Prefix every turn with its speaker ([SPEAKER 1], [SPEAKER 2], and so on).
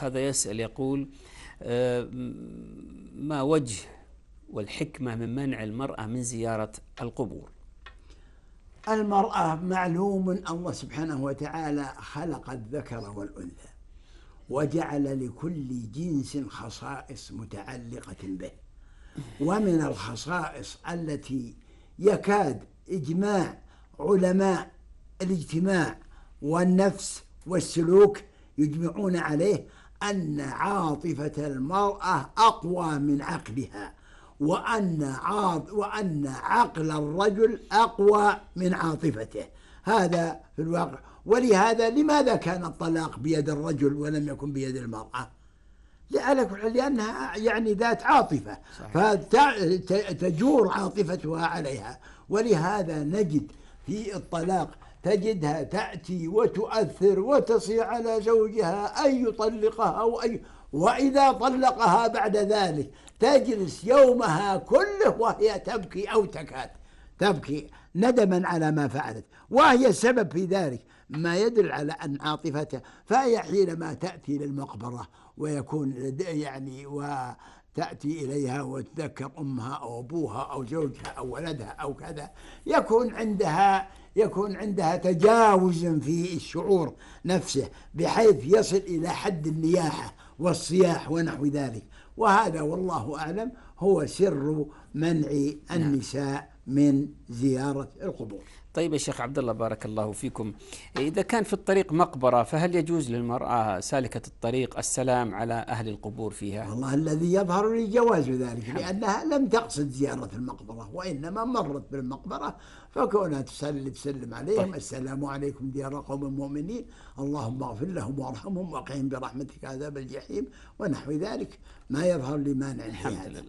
[SPEAKER 1] هذا يسأل يقول آه، ما وجه والحكمة من منع المرأة من زيارة القبور
[SPEAKER 2] المرأة معلوم الله سبحانه وتعالى خلق الذكر والأنثى وجعل لكل جنس خصائص متعلقة به ومن الخصائص التي يكاد إجماع علماء الاجتماع والنفس والسلوك يجمعون عليه أن عاطفة المرأة أقوى من عقلها وأن, عاط وأن عقل الرجل أقوى من عاطفته هذا في الواقع ولهذا لماذا كان الطلاق بيد الرجل ولم يكن بيد المرأة لأنها يعني ذات عاطفة فتجور عاطفتها عليها ولهذا نجد في الطلاق تجدها تأتي وتؤثر وتصي على زوجها أن يطلقها أو أي وإذا طلقها بعد ذلك تجلس يومها كله وهي تبكي أو تكاد تبكي ندما على ما فعلت وهي السبب في ذلك ما يدل على أن عاطفتها فهي حينما تأتي للمقبرة ويكون يعني و تأتي إليها وتذكر أمها أو أبوها أو زوجها أو ولدها أو كذا يكون عندها يكون عندها تجاوز في الشعور نفسه بحيث يصل إلى حد النياحة والصياح ونحو ذلك وهذا والله أعلم هو سر منع نعم. النساء من زيارة القبور
[SPEAKER 1] طيب يا شيخ عبد الله بارك الله فيكم إذا كان في الطريق مقبرة فهل يجوز للمرأة سالكة الطريق السلام على أهل القبور فيها
[SPEAKER 2] والله الذي يظهر لي جواز ذلك نعم. لأنها لم تقصد زيارة المقبرة وإنما مرت بالمقبرة فكونها تسلم تسلم عليهم طيب. السلام عليكم ديار قوم المؤمنين اللهم اغفر لهم وارحمهم وقهم برحمتك عذاب الجحيم ونحو ذلك ما يظهر لي مانع الحمد لله